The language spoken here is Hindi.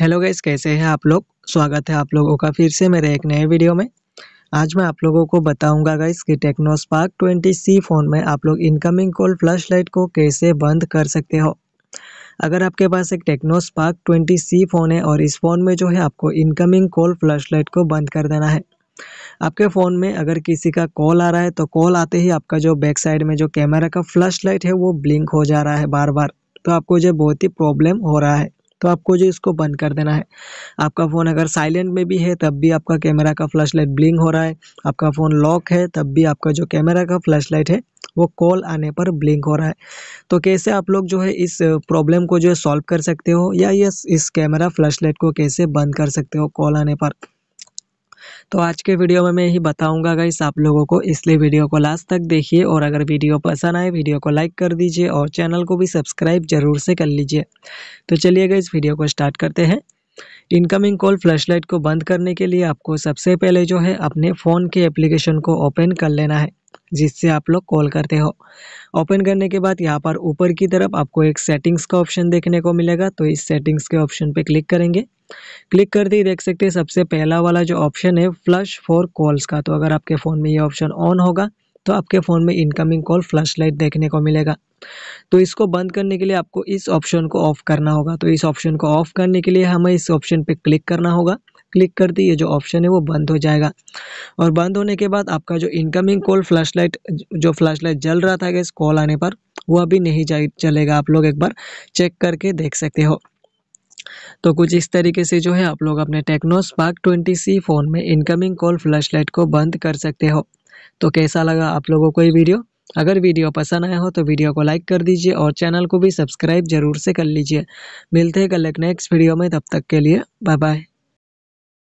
हेलो गैस कैसे हैं आप लोग स्वागत है आप लोगों का फिर से मेरे एक नए वीडियो में आज मैं आप लोगों को बताऊंगा गाइस कि Tecno Spark twenty C phone में आप लोग इनकमिंग कॉल फ्लैश लाइट को कैसे बंद कर सकते हो अगर आपके पास एक Tecno Spark twenty C phone है और इस फ़ोन में जो है आपको इनकमिंग कॉल फ्लैश लाइट को बंद कर देना है आपके फ़ोन में अगर किसी का कॉल आ रहा है तो कॉल आते ही आपका जो बैक साइड में जो कैमरा का फ्लैश लाइट है वो ब्लिंक हो जा रहा है बार बार तो आपको जो बहुत ही प्रॉब्लम हो रहा है तो आपको जो इसको बंद कर देना है आपका फ़ोन अगर साइलेंट में भी है तब भी आपका कैमरा का फ्लैश लाइट ब्लिंग हो रहा है आपका फ़ोन लॉक है तब भी आपका जो कैमरा का फ्लैश लाइट है वो कॉल आने पर ब्लिंक हो रहा है तो कैसे आप लोग जो है इस प्रॉब्लम को जो है सॉल्व कर सकते हो या ये इस कैमरा फ्लैश लाइट को कैसे बंद कर सकते हो कॉल आने पर तो आज के वीडियो में मैं यही बताऊंगा गाइस आप लोगों को इसलिए वीडियो को लास्ट तक देखिए और अगर वीडियो पसंद आए वीडियो को लाइक कर दीजिए और चैनल को भी सब्सक्राइब जरूर से कर लीजिए तो चलिए गाइस वीडियो को स्टार्ट करते हैं इनकमिंग कॉल फ्लैशलाइट को बंद करने के लिए आपको सबसे पहले जो है अपने फ़ोन के एप्लीकेशन को ओपन कर लेना है जिससे आप लोग कॉल करते हो ओपन करने के बाद यहाँ पर ऊपर की तरफ आपको एक सेटिंग्स का ऑप्शन देखने को मिलेगा तो इस सेटिंग्स के ऑप्शन पर क्लिक करेंगे क्लिक करते ही देख सकते हैं सबसे पहला वाला जो ऑप्शन है फ्लश फॉर कॉल्स का तो अगर आपके फ़ोन में ये ऑप्शन ऑन होगा तो आपके फ़ोन में इनकमिंग कॉल फ्लैश लाइट देखने को मिलेगा तो इसको बंद करने के लिए आपको इस ऑप्शन को ऑफ़ करना होगा तो इस ऑप्शन को ऑफ़ करने के लिए हमें इस ऑप्शन पर क्लिक करना होगा क्लिक करते दी ये जो ऑप्शन है वो बंद हो जाएगा और बंद होने के बाद आपका जो इनकमिंग कॉल लाइट जो लाइट जल रहा था गैस कॉल आने पर वो अभी नहीं चलेगा आप लोग एक बार चेक करके देख सकते हो तो कुछ इस तरीके से जो है आप लोग अपने Tecno Spark twenty C phone में इनकमिंग कॉल लाइट को बंद कर सकते हो तो कैसा लगा आप लोगों को ये वीडियो अगर वीडियो पसंद आया हो तो वीडियो को लाइक कर दीजिए और चैनल को भी सब्सक्राइब जरूर से कर लीजिए मिलते हैं कल एक नेक्स्ट वीडियो में तब तक के लिए बाय बाय